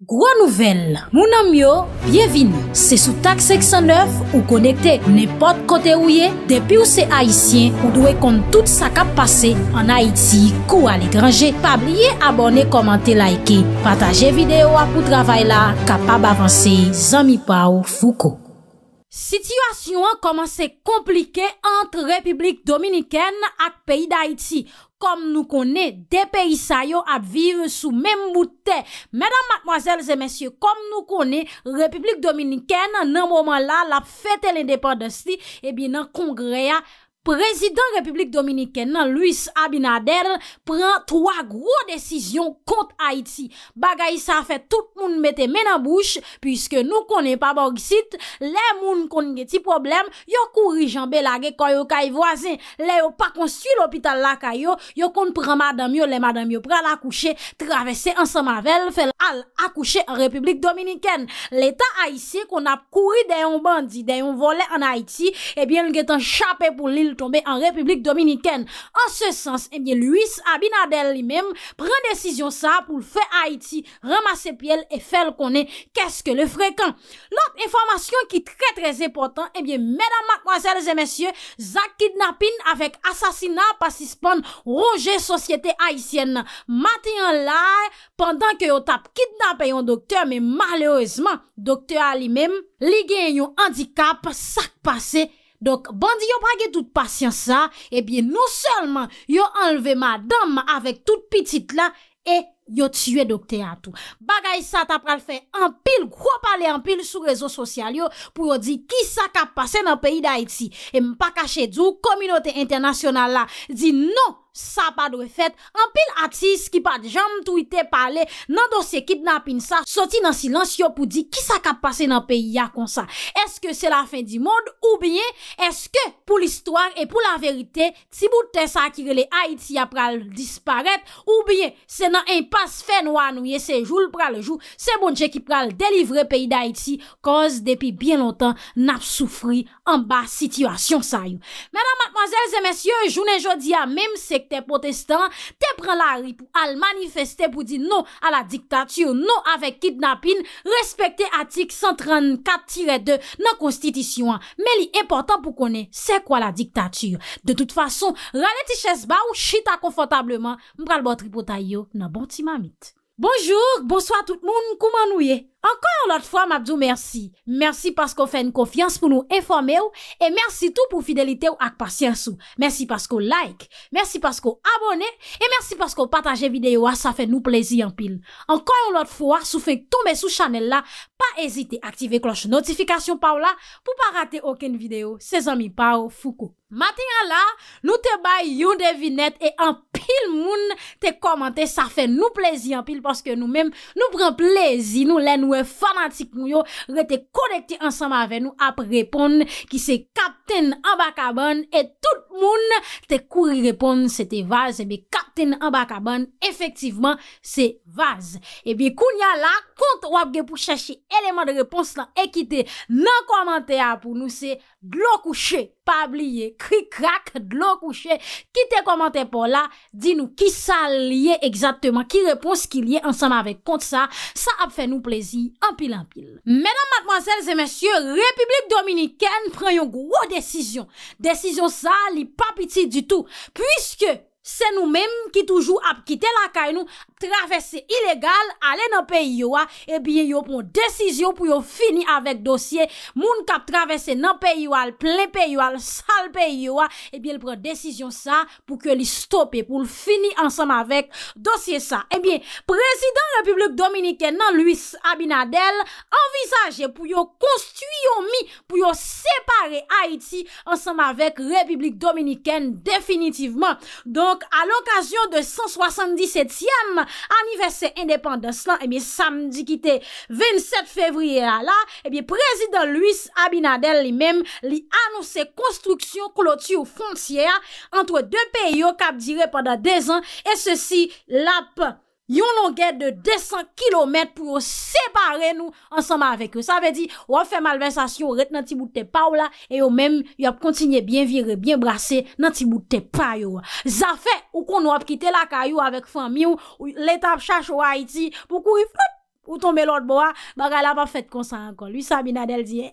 Gro nouvel, mounan myo, byevini, se sou tak 609 ou konekte nepot kote ouye, depi ou se Haitien ou dwe kont tout sa kap pase an Haiti kou al e grange, pa blye abone komante laike, pataje videyo apou travay la, kapab avanse zami pa ou fouko. Sitywasyon koman se komplike antre Republik Dominiken ak peyi d'Haiti, kom nou kone, de pe isayon ap vive sou men moutè. Mèdam, matmoazèl, zè mèsyè, kom nou kone, Republik Dominikèn nan mouman la, la fète l'indépandastit, ebina eh kongreya Prezident Republik Dominiken nan Louis Abinader Pren 3 gro desisyon kont Haiti Bagay sa fe tout moun mette men an bouch Piske nou konen pa borg sit Le moun konen geti problem Yo kouri jan belage koyo kay voazen Le yo pa konsti l'opital la kayo Yo konen pren madam yo Le madam yo pre al akouche Travesse ansan mavel Fel al akouche Republik Dominiken L'Etat Haitien kon ap kouri deyon bandi Deyon vole an Haiti Ebyen eh lgetan chapè pou l'il tombe an Republik Dominikèn. An se sens, eh luis Abinadel li mem pren desisyon sa pou fè Haiti ramase pyele e fèl konen keske le frekan. Lout informasyon ki tre tre zepotan, ebyen, eh mèdam, mkwazèl, zè mèsyè, zak kidnapin avèk asasina pasispan roje sosyete Haitienne. Matyen la, pandan ke yo tap kidnap e yon doktè, men malèouzman, doktè a li mem, li gen yon handikap sak pase Donk, bandi yo bagye tout pas yon sa, ebyen eh nou solman, yo enleve ma damman avèk tout pitit la, e... yo tsywe dok te atou. Bagay sa ta pral fè anpil, kwa pale anpil sou rezo sosyal yo, pou yo di ki sa ka pase nan peyi da Haiti e mpa kache djou, kominote internasyonal la, di nou sa pa dwe fèt, anpil atis ki pa jom toute pale nan dosye kidnapin sa, soti nan silans yo pou di ki sa ka pase nan peyi ya konsa. Eske se la fin di mod ou bien, eske pou l'histoire e pou la verite, si bouten sa ki rele Haiti a pral disparet, ou bien, se nan impak se fè nou anouye se joul pral jou se bonje ki pral delivre peyi da iti koz depi bien lontan nap soufri an ba situasyon sa yon. Menan matmazel zè mensyon, jounen jodia, mem se kte potestan, te pral ari pou al manifestè pou di nou a la diktatiyon nou avek kidnapin respekte atik 134-2 nan konstitisyon men li importan pou kone, se kwa la diktatiyon de tout fason, rane ti ches ba ou chita konfotableman mpral botri pou ta yo nan bontima Bonjouk, bonsoy a tout moun kouman ouye. Ankon yon lot fwa, mabdou, mersi. Mersi paskou fè yon konfians pou nou enforme ou e mersi tout pou fidelite ou ak pasyans ou. Mersi paskou like, mersi paskou abone e mersi paskou pataje videyo a, sa fè nou plezi an pil. Ankon yon lot fwa, sou fè k tombe sou chanel la, pa ezite aktive kloche notifikasyon pa ou la pou pa rate okèn videyo, se zami pa ou foukou. Matin ya la, nou te bay yon devinet e an pil moun te komante, sa fè nou plezi an pil paskou nou mèm nou pren plezi, nou lè nou, Ouwe eh, fanatik nou yo Re te konekte ansama ave nou Ape repon ki se kapten an baka bon E tout moun te kouri repon se te vaz Ebe kapten an baka bon Efektiveman se vaz Ebe koun ya la Kont wapge pou chache eleman de repons lan E kite nan komante a pou nou se Glokouche Pabliye Krik krak Glokouche Kite komante pou la Di nou ki sa liye Ekzatman ki repons ki liye Ansama ave kont sa Sa ap fe nou plezi anpil anpil. Menan matmansel se mensyou, Republik Dominikèn pran yon gwo desisyon. Desisyon sa li pa piti du tout. Puiske, Se nou menm ki toujou ap kite la kay nou Travesse ilegal Ale nan peyi yo a Ebyen eh yo pon desisyon pou yo fini avek dosye Moun kap travesse nan peyi yo al Ple peyi yo al, sal peyi yo a Ebyen eh l pren desisyon sa Pou ke li stope, pou l fini Ansem avek dosye sa Ebyen, eh presidant republik dominiken Nan luis Abinadel Envisaje pou yo konstuyon mi Pou yo separe Haiti Ansem avek republik dominiken Definitiveman Don A l'okasyon de 177e anniversè indépendant, eh samdikite 27 fevriye, eh prezident Louis Abinadel li mèm li anonsè konstruksyon klotye ou fonciè entre deux pays au Cap-Diré pendant deux ans et ceci l'APE. yon nou gèd de 200 km pou yo separe nou ansama avèk yo. Sa vè di, ou ap fè malversasyon ret nan ti bout te pa ou la, e yo mèm, yo ap kontinye byen virè, byen brase nan ti bout te pa yo. Zafè, ou kon nou ap kite lakay yo avèk fèm mi ou, ou l'etap chache ou Haiti, pou kou yi fèp, ou tombe lòt bo a, baga la pa fèt konsan ankon. Lui Sabina del diye,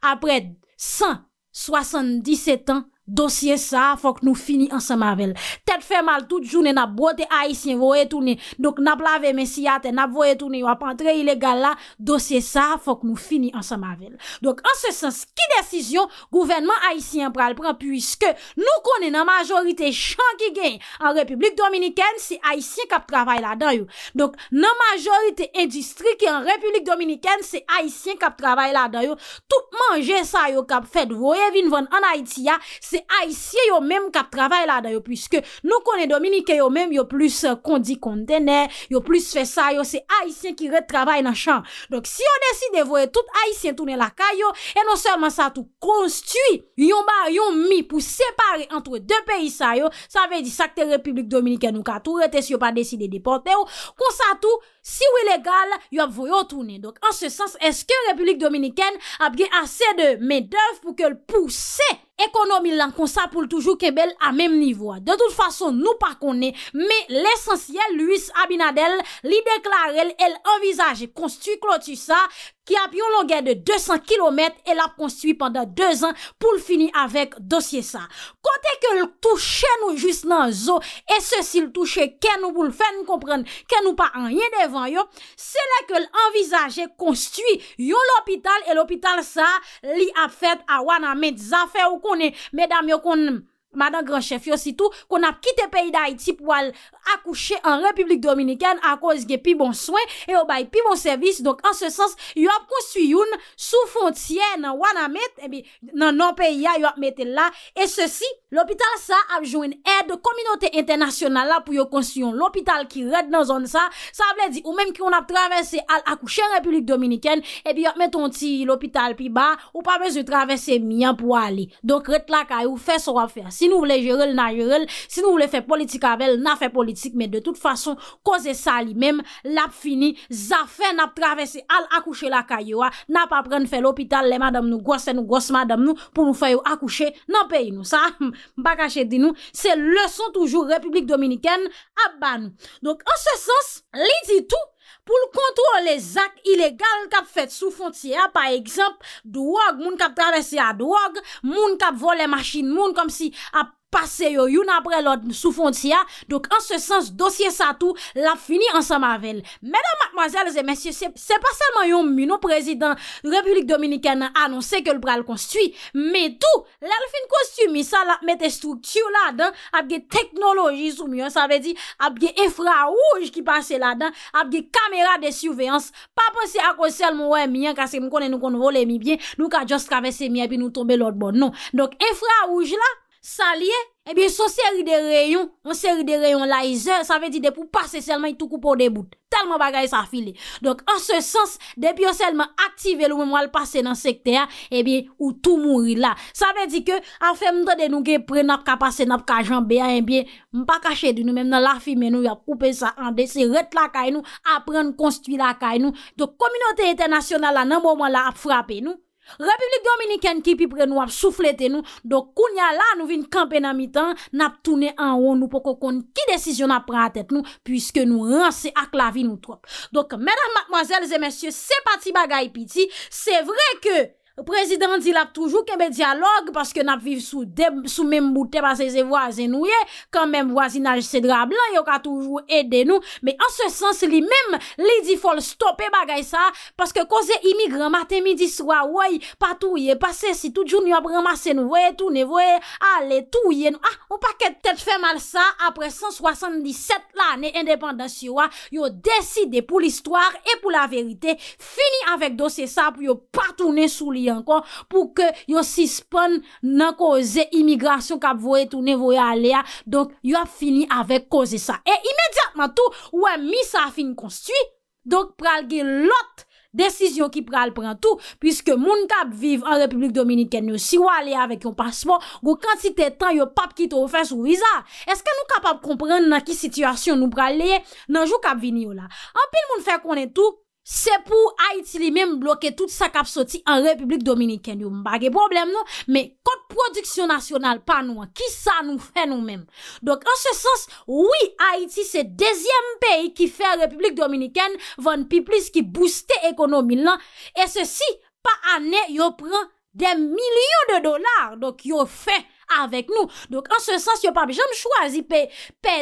apre 177 ans, dosye sa, fok nou fini an sa mavel. Tèt fè mal tout jounen ap bote Aisyen voye tounen, dok nap lave men si ate, nap voye tounen, yo ap antre ilegal la, dosye sa, fok nou fini an sa mavel. Dok an se sens ki desisyon, gouvenman Aisyen pral pran, pwiske nou konen nan majorite chan ki gen an Republik Dominiken, se Aisyen kap travay la dan yo. Dok nan majorite endistri ki an Republik Dominiken se Aisyen kap travay la dan yo. Tout manje sa yo kap fèd voye vin von an Aitya, se Aisyen yo menm kap travay la da yo Piske nou konen Dominiken yo menm Yo plus kondi kondene Yo plus fe sa yo Se Aisyen ki retravay nan chan Donk si yo desi devoye tout Aisyen Tounen la ka yo E non seman sa tou konstui Yon bar yon mi pou separe Antre de peyi sa yo Sa ve di sakte Republik Dominiken Ou ka tou rete si yo pa desi de depote yo Kon sa tou si yo ilegal Yo ap voyo tounen Donk an se sens eske Republik Dominiken Apge ase de medev pou ke l pousse ekonomi lan konsa pou l toujou kebel a mem nivou. De tout fason nou pa konen me l esensyen Louis Abinadel li deklar el el envizaje konstu klo tu sa ki ap yon longen de 200 km el ap konstu pandan 2 an pou l fini avek dosye sa. Kote ke l touche nou jist nan zo e se si l touche ken nou pou l fen kompren ken nou pa an rien devan yo se la ke l envizaje konstu yon l opital e l opital sa li ap fet a wana men zafè ou kon Medan yo kon... Madan Granchef yo sitou kon ap kite peyi da iti pou al akouche an Republik Dominiken A kozge pi bon swen e yo bay pi bon servis Donk an se sens yo ap konstuyoun sou fontye nan wana met Ebi eh nan nan peyi ya yo ap met el la E se si l'hospital sa ap jounen ed de kominote internasyonal la pou yo konstuyoun l'hospital ki red nan zon sa Sa vle di ou menm ki yon ap travese al akouche Republik Dominiken eh Ebi yo ap met ton ti l'hospital pi ba ou pa bez yo travese mi an pou ali Donk ret la kay ou fes ou ap fese Si nou vle jerel, nan jerel. Si nou vle fè politik avel, nan fè politik. Men de tout fason, koze sa li mem, la p fini, za fè nan ap travesse al akouche la kayewa. Nan pa pren fè l'opital, le madam nou gos, se nou gos madam nou, pou nou fè yo akouche nan pey nou. Sa, baka chè di nou, se lè son toujou Republik Dominikèn ab ban. Donk, an se sens, lè di tout, Pou l kontrol le zak ilegal kap fet sou fontye a, pa ekzamp, dwoag moun kap karese a dwoag, moun kap vole machin moun kom si ap pase yo yon apre lot sou fontiya, dok an se sens dosye sa tou, la fini an sa mavel. Mèdèm madmazèl zè mèsyè, se pa salman yon minou prezident, republik dominikè nan anonsè ke l pral konstwi, mè tou, lèl fin konstwi, mi sa la mette struktiou la dan, apge teknoloji sou mi, sa ve di apge efra ouj ki pase la dan, apge kamera de souveyans, pa pose akosèl moun wè mi, kase m konen nou kon volè mi byen, nou ka just kavesse mi, api nou tombe lot bon, non. Dok efra ouj la, Sa liye, ebyen eh so seri de reyon, an seri de reyon laize, sa ve di de pou pase selman yi toukou pou de bout. Talman bagay sa file. Donk an se sens, debyen selman aktive loun mwen wale pase nan sekte ya, ebyen eh ou tou moun li la. Sa ve di ke, an fe mdode nou ge pre nap ka pase nap ka jan eh beyan, mwen pa kache di nou, mwen nan lafime nou, yon poupe sa ande, se ret lakay nou, apren nou konstitui lakay nou. Donk kominote internasyonala nan moun wala ap frape nou, Republik Dominiken ki pi pre nou ap souflete nou Dok kounya la nou vin kampe nan mitan Nap toune an ou nou pokokon Ki desisyon ap pre an tet nou Piske nou ran se ak la vi nou trop Dok medan matmazel zemensye Se pati bagay piti Se vre ke Prezident, il ap toujou kebe dialog Paske nap viv sou dem, sou mem Boute pa se ze voisin nou ye Kan mem voisinaj se dra blan, yo ka toujou Ede nou, me an se sens li mem Li di fol stop e bagay sa Paske koze imigran, matemi Diswa, woy, pa tou ye pase Si tout joun yo ap ramase nou, woy, tou ne woy Ale, tou ye nou, ah, ou pa Kèd tèt fè mal sa, apre 177 l'anè indépandasyon Yo deside pou l'histoire E pou la verite, fini avèk Dosye sa pou yo pa toune sou li ankon pou ke yo sispon nan koze imigrasyon kap voye toune voye alea. Donk yo ap fini avek koze sa. E imediatman tou, wè mi sa fin konstuit. Donk pral gen lot desisyon ki pral pran tou. Piske moun kap viv an Republik Dominikèn yo siwa alea vek yo paspon go kantite tan yo pap ki tou ofen sou viza. Eske nou kapap komprende nan ki situasyon nou pral leye nan jou kap vini yo la. Anpil moun fè konen tou, Se pou Haïti li mèm bloke tout sa kapsoti an Republik Dominikèn, yo mbagè problem nou, mè kote prodiksyon nasyonal pa nou an, ki sa nou fè nou mèm. Dok an se sens, wè Haïti se dezyem peyi ki fè Republik Dominikèn, van pi plis ki booste ekonomi lan, e se si, pa anè, yo pren den milyon de dolar, dok yo fè republik Dominikèn. avèk nou. Dok, an se sens yo pa be, jom chwazi pe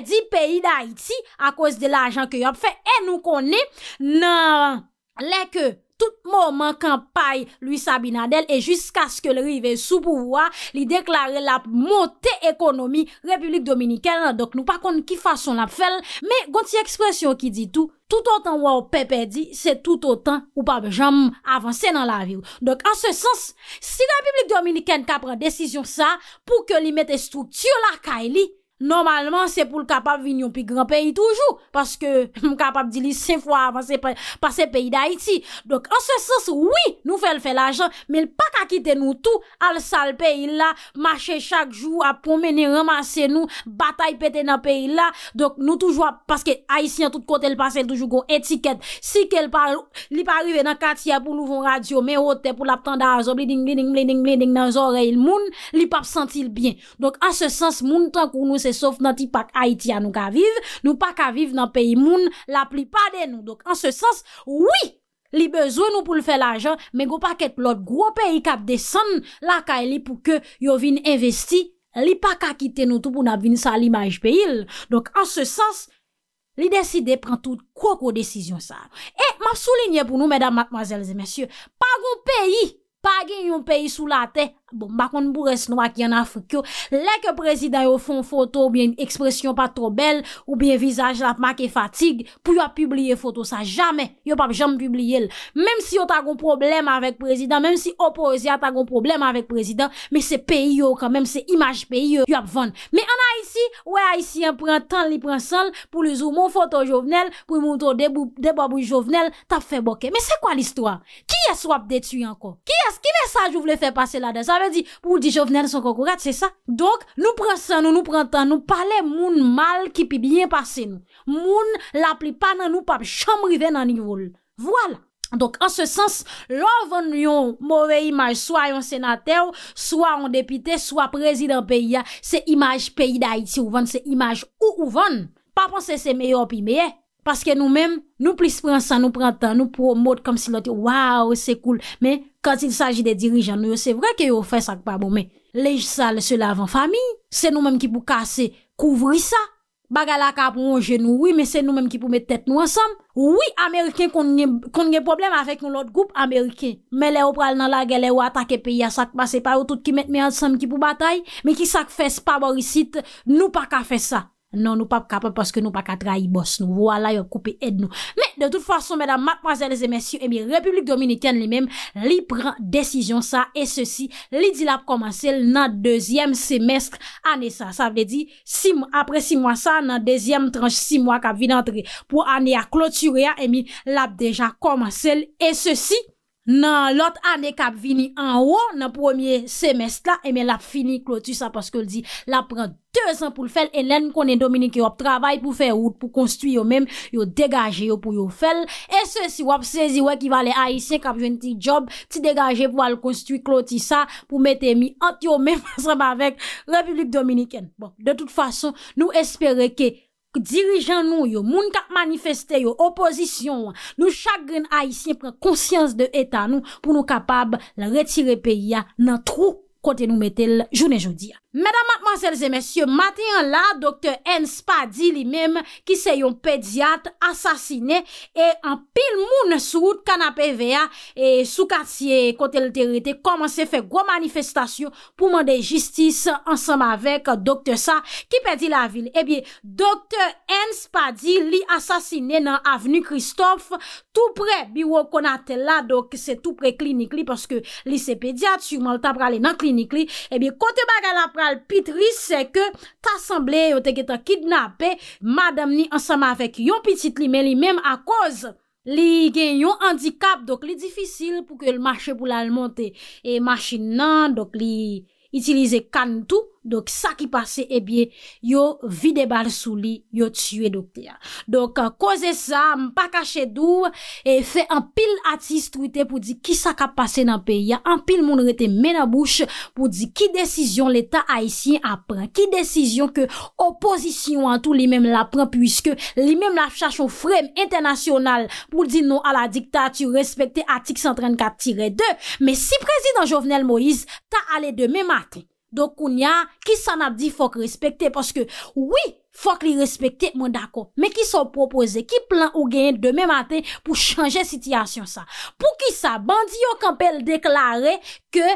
di peyi da iti a kòz de la ajan ke yo ap fè. E nou konen nan leke tout mouman kan pay Louis Sabinadel, e jiska skyo le rive sou pouvoa, li deklare la montè ekonomi Republik Dominikè, nan dok nou pa kon ki fason la pfel, me gonti ekspresyon ki di tou, tout otan waw pepe di, se tout otan ou pa bejam avanse nan la vir. Dok an se sens, si Republik Dominikè nka pran desisyon sa, pou ke li mette struktur la ka e li, Normalman se pou l kapap vin yon pi gran peyi toujou Paske m kapap di li sen fwa Paske peyi da iti Dok an se sens wii nou fel fel ajan Men l pak akite nou tou Al sal peyi la Mache chak jou ap pomeni ramase nou Batay pete nan peyi la Dok nou toujou ap Paske a iti an tout kote l pase l toujou gwo etiket Si ke l pa li pa arrive nan kati A pou louvon radio Men hot te pou lap tan da azob Li ding ding ding ding ding ding Nan zore il moun Li pap sentil bien Dok an se sens moun tan kou nou se Sof nan ti pak Haitian nou ka vive Nou pak ka vive nan peyi moun La plipade nou Dok an se sens Oui Li bezwen nou pou lfe la jan Men go pak et plot Gwo peyi kap desen La ka e li pou ke Yo vin investi Li pak akite nou Tou pou nap vin sa li maj peyi Dok an se sens Li deside pran tout Kwa kwo desisyon sa E ma souline pou nou Medan matmazelze mensyou Pa go peyi pa gen yon peyi sou la te, bon bakon mbou res nou ak yon afrikyo, lek yon prezident yo fon foto, ou bien yon ekspresyon pa tro bel, ou bien yon visaj la pa mak e fatigue, pou yo ap publie foto sa, jamen, yo pa jam publie el, menm si yo tagon problem avèk prezident, menm si opozya tagon problem avèk prezident, menm se peyi yo kan, menm se imaj peyi yo, yo ap van, menm se peyi yo kan, Aisyen pren tan li pren san pou li zo moun foton jovenel pou li moun ton debabou jovenel tap fe bokè. Mè se kwa l'istwa? Ki es wap detu yanko? Ki es? Ki vè sa jou vle fe pase la den? Sa vè di pou di jovenel son konkourat se sa? Donk nou pren san nou nou pren tan nou pale moun mal ki pi byen pase nou. Moun la pli panan nou pap chanmrive nan nivoul. Vwala. Donk an se sens, lò ven nou yon more imaj, swa yon senatèw, swa yon depité, swa prezident peyi ya, se imaj peyi da iti ou ven, se imaj ou ou ven. Pa panse se meyo pi meye, paske nou men, nou plis pren sa, nou pren tan, nou promote kom si loti, waw, se koul. Men, kont il saji de dirijan nou, se vre ke yon fè sakpa, bon men, lej sa le se lavan fami, se nou men ki pou kase kouvri sa. Bagala ka prongen nou, wè mè se nou mèm ki pou mèt tèt nou ansam. Wè Ameriken kon nge problem avèk nou lot goup Ameriken. Mè lè ou pral nan la gè lè ou atake peyi a sak basè pa ou tout ki mèt mè ansam ki pou batay, mè ki sak fès pa borisit nou pa ka fès sa. Non nou pa kapèp paske nou pa katra yi bòs nou. Voilà yon koupè ed nou. Men, de tout fason, madame, mademoiselles et messieurs, republik dominikèn li men, li pren desisyon sa, e se si, li di lap koman sel nan dezyem semestre ane sa. Sa vè di, apre si mwa sa, nan dezyem tranche si mwa ka vin antre pou ane a kloture a, e mi, lap deja koman sel, e se si. nan lot ane kap vini an wo nan pwemye semest la, eme eh la fini kloti sa, paske l di la pren 2 an pou l fel, e len konen Dominik yo ap travay pou fe wout, pou konstwi yo mem, yo degaje yo pou yo fel, e se si wap sezi wè ki valè a isen, kap jwen ti job, ti degaje pou al konstwi kloti sa, pou mette mi ant yo mem, paske m avek Republik Dominiken. Bon, de tout fason, nou espere ke... dirijan nou yo, moun kat manifeste yo, oposisyon, nou chagren haisyen pren konsyans de etan nou pou nou kapab la retire peya nan trou kote nou metel jounen joudi. Medan matman selze mesyo, matyan la, doktor N. Spadi li mem ki se yon pediat asasine e an pil mou Soud kan ape veya Sou katsye kote leterite Koman se fe gwo manifestasyon Pou mande jistis ansam avek Dokte sa ki pedi la vil Ebi dokte en spadi Li asasine nan avenu Kristof Tou pre biwo konate la Dok se tou pre klinik li Paske li se pediat Suman ta prale nan klinik li Ebi kote baga la prale pitri Seke ta asamble yo teke ta kidnap Madame ni ansam avek Yon pitit li men li men a koz Li gen yon handikap, dok li difisil pou ke lmache pou lal monte. E machin nan, dok li itilize kantou. Dok sa ki pase, ebyen, yo vide bal sou li, yo tsyue dokte ya. Dok euh, koze sa, mpa kache dou, e fe an pil ati strute pou di ki sa ka pase nan pe. Ya an pil moun rete men a bouche pou di ki desisyon l'Etat Haitien apren. Ki desisyon ke oposisyon an tou li mem la pren, pwiske li mem la chachon frem internasyonal pou di nou a la diktat, tu respekte ati ki san tren ka tire de. Me si prezident Jovenel Moïse ta ale de mem ati, Do kounya, ki san ap di fok respekte Paske, oui, fok li respekte Mwen dako, men ki san propose Ki plan ou genye deme maten Pou chanje sityasyon sa Pou ki sa, bandi yo kampel deklare Ke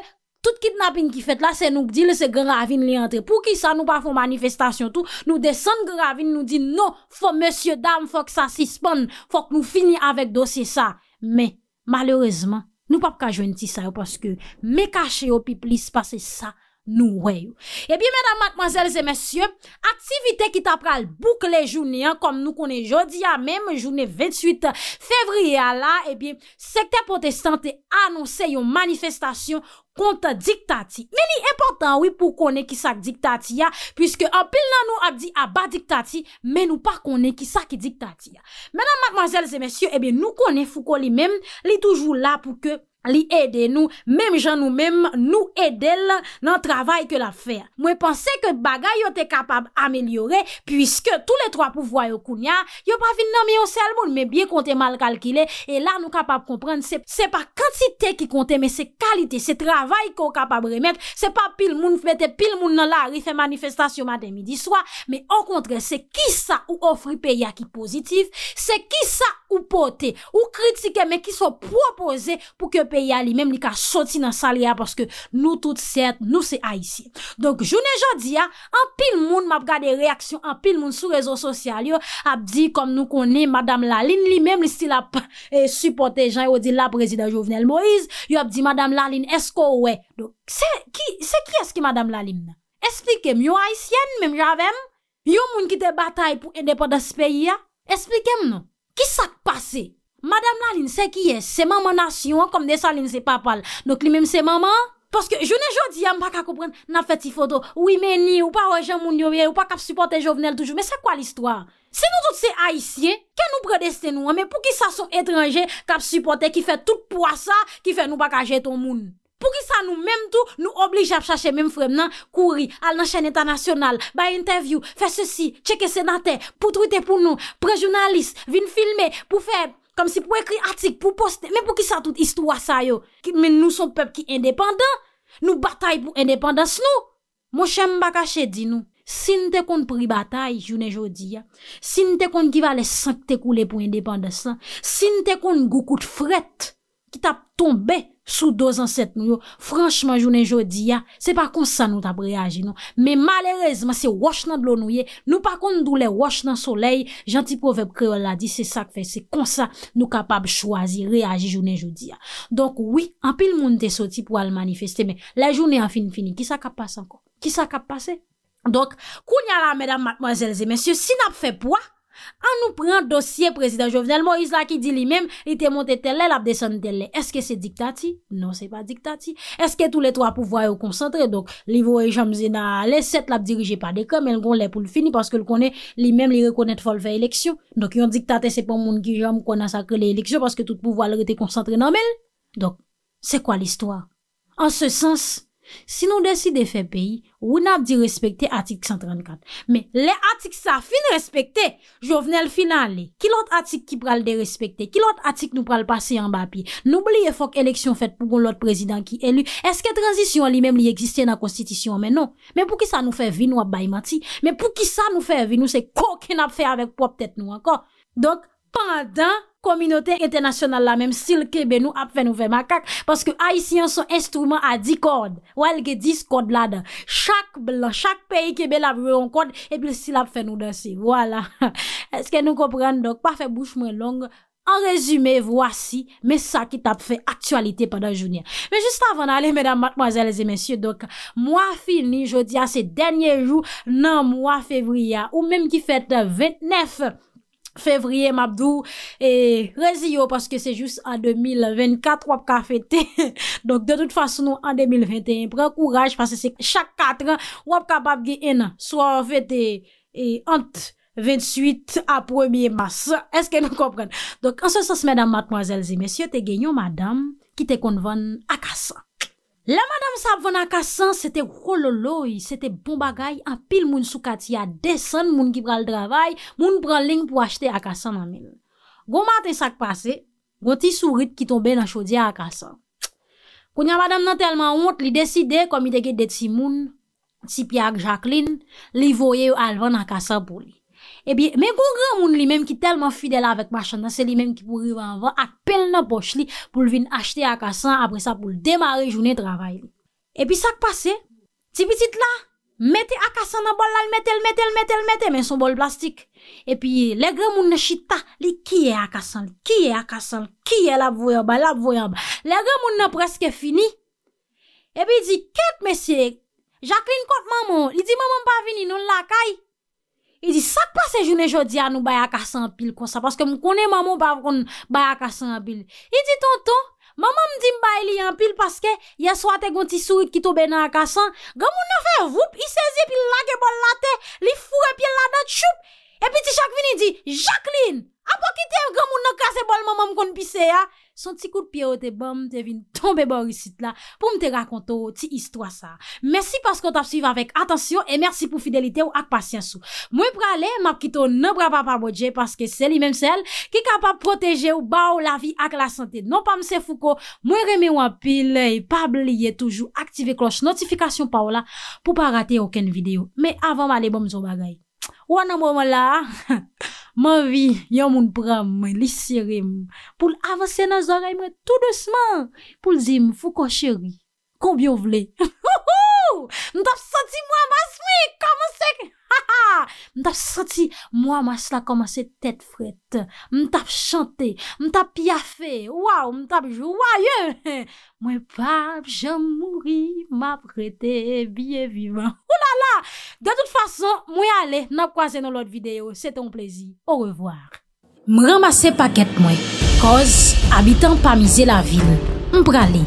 tout kidnapin ki fet la Se nou di le se gravin li entre Pou ki sa, nou pa fon manifestasyon tou Nou desen gravin, nou di no Fok monsye dam, fok sa sispon Fok nou fini avek dosye sa Men, malerezman Nou pap ka jwenti sa yo paske Men kache yo pi plis pase sa Nou wey yo. E eh bi menan madmanzèl zè mensyo, aktivite ki ta pral boukle jouni an, kom nou konen jodi an, menm jouni 28 fevriye an la, e bi sekte protestante anonsè yon manifestasyon konta diktati. Meni important wè pou konen ki sak diktati ya, pwiske apil nan nou apdi a ba diktati, men nou pa konen ki sak diktati ya. Menan madmanzèl zè mensyo, e bi nou konen fou kon li menm, li toujou la pou ke konen. li ede nou, mèm jan nou mèm nou edel nan travay ke la fè. Mwen pense ke bagay yo te kapab amelyore, pwiske tou le 3 pouvoy yo kounya, yo pa fin nan miyon sel moun, mè bie kontè mal kalkile, e la nou kapab komprende se pa kantite ki kontè, mè se kalite, se travay kon kapab remet se pa pil moun fwete, pil moun nan la rifè manifestasyon matè midi swa mè an kontre, se ki sa ou ofri pe ya ki pozitif, se ki sa ou pote, ou kritike mè ki so proposè pou ke mèm li ka soti nan sali ya paske nou tout set, nou se aisyen donk jounen jodi ya an pil moun map gade reaksyon an pil moun sou rezo sosyal yo ap di kom nou konen madame Laline li mèm li stil ap eh, supporte jan yo di la prezident Jovenel Moïse yo ap di madame Laline esko ouè se ki eski madame Laline? esplikem, yo aisyen mèm javem yo moun kite batay pou edepan da si peyi ya, esplikem non ki sak pase? Madame Laline, se kiye, se maman nasyon, kom desan lin se papal. Nwok li mem se maman? Poske, jounen jodi, yon baka koupren, nan feti foto, ou imeni, ou pa wajan moun nyoye, ou pa kap supporte jovenel toujou, men se kwa l'histoire? Se nou tout se haisyen, ke nou predeste nou, men pou ki sa son etranje, kap supporte, ki fe tout poasa, ki fe nou baka jeton moun. Pou ki sa nou, menm tou, nou oblige ap chache menm frem, nan, kouri, al nan chen etanasyonal, ba interview, fe se si, cheke senate, pou truite pou nou, pre jounaliste, vin filme, pou fe... kom si pou ekri atik pou poste, men pou ki sa tout istouwa sa yo, men nou son pep ki independant, nou batay pou independans nou, mou chèm bakache di nou, sin te kon pri batay, sin te kon ki valè sank te koule pou independans, sin te kon goukout fret, ki tap tombe sou dos anset nou yo. Franchman, jounen jodi ya, se pa kon sa nou tap reaji nou. Me malerezman, se wosh nan blon nou ye, nou pa kon nou le wosh nan soley, janti proverb kreol la di, se sak fe, se kon sa nou kapab chwazi, reaji jounen jodi ya. Donk, wii, an pil moun te soti pou al manifeste, me la jounen an fin fini, ki sa kap pase anko? Ki sa kap pase? Donk, koun yara, medan matmazelze, monsye, si nap fe pwa, An nou pren dosye prezident Jovenel Moïse la ki di li mem, li te monte tel non, le, lap desan tel le. Eske se diktati? Non, se pa diktati. Eske tou le 3 pouvoye ou koncentre? Donk, li voye jam zina le, set lap dirije pa de kom, el gon le pou le fini, paske li konen, li mem li rekonen folve eleksyon. Donk, yon diktate se pa moun ki jam konen sa ke le eleksyon, paske tout pouvoye lor te koncentre nan men. Donk, se kwa l'histoire? An se sens? Si nou desi de fe peyi, wou nab di respekte atik 134. Me, le atik sa fin respekte, jo vene l finali. Ki lot atik ki pral de respekte, ki lot atik nou pral pase yon bapi. Nou blye fok eleksyon fet pou kon lot prezident ki elu. Eske transisyon li menm li eksiste nan konstitisyon men non. Me pou ki sa nou fe vi nou ap baymati. Me pou ki sa nou fe vi nou se kou ki nab fe avek pop tete nou ankon. Donk, pandan... Komunote internasyonal la menm, sil kebe nou ap fè nou fè makak. Paske Aisyen son instrument a di kord. Ou alke dis kord la da. Chak blan, chak peyi kebe la vè yon kord. Epi sil ap fè nou dan si. Wala. Eske nou kompren, dok, pa fè bouch mwen long. An rezume, wasi, me sa ki tap fè aktualite padan jounyen. Me jist avan ale, medan matmazèlese mensyen, dok. Mwa fini, jodi, a se denye jou, nan mwa fevriya. Ou menm ki fèt vè tnef. fevriye mabdou, e rezi yo, paske se jous an 2024 wap ka fete, donk de tout fason an 2021, pren kouraj, paske se chak 4 an, wap ka babge enan, swa fete, e ant 28 a 1er mas, eske nou kompren? Donk ansesan se mèdam matmazelzi, mèsyo te genyon madame, ki te konvon akasa. La madame sa ap ven akasan, sete rolo loy, sete bon bagay, apil moun sou kati ya desen moun ki pral travay, moun pral ling pou achete akasan nan men. Gou maten sak pase, gouti sourit ki tombe nan chodia akasan. Koun ya madame nan telman ont, li deside komi deke deti moun, tipi ak Jacqueline, li voye yo al ven akasan pou li. E pi, men kou gran moun li menm ki telman fidel avèk machanda, se li menm ki pou riva avèk, ak pel nan poch li pou vin achte akasan, apre sa pou demare jounè travay. E pi sak pase, ti bitit la, mette akasan nan bol la, mette, mette, mette, mette, mette, men son bol plastik. E pi, le gran moun nan chita, li kiye akasan, kiye akasan, kiye la voyanba, la voyanba. Le gran moun nan preske fini, e pi di, ket mesye, jacline kot maman, li di maman pa vini, non lakay. I di, sak pa se jounen jodi anou bay akasan apil kon sa, paske mkone maman pa av kon bay akasan apil. I di, tonton, maman mdi mbay li yon apil paske, yaswa te gonti sou ki tobe nan akasan, gwa moun anfe voup, i sezi pi lage bol late, li fure pi lada tchoup, e pi ti chak vini di, Jacqueline! Apo ki te v gen moun nan kase bol moun moun kon pise ya? Son ti kout pye ou te bom, te vin tombe bon risit la pou m te rakonto ti histwa sa. Mersi paskot ap suiv avèk, atansyon, e mersi pou fidelite ou ak pasyansou. Mwen prale, m ap kito nan bra pa pa bodje, paske seli menm sel ki kapap proteje ou ba ou la vi ak la sante. Non pa m se fou ko, mwen reme ou ap pile, e pa bliye toujou aktive klos notifikasyon pa ou la pou pa rate oken videyo. Me avan m ale bom zon bagay. Ou anan moun moun la. Ma vi, yon moun pram, me lisirim. Poul avasena zora ime tout dosman. Poul zim fukosheri, koubyo vle. Mw tap santi mw amas mi Koman se Mw tap santi mw amas la koman se Tete fret Mw tap chante, mw tap piafe Mw tap jwaye Mwen pap jen mouri Mw aprete biye vivan Oulala De tout fason mwen ale nap kwa se nan lot videyo Se te mw plezi, ou revoar Mwen ramase paket mwen Koz abitan pa mize la vil Mwen prale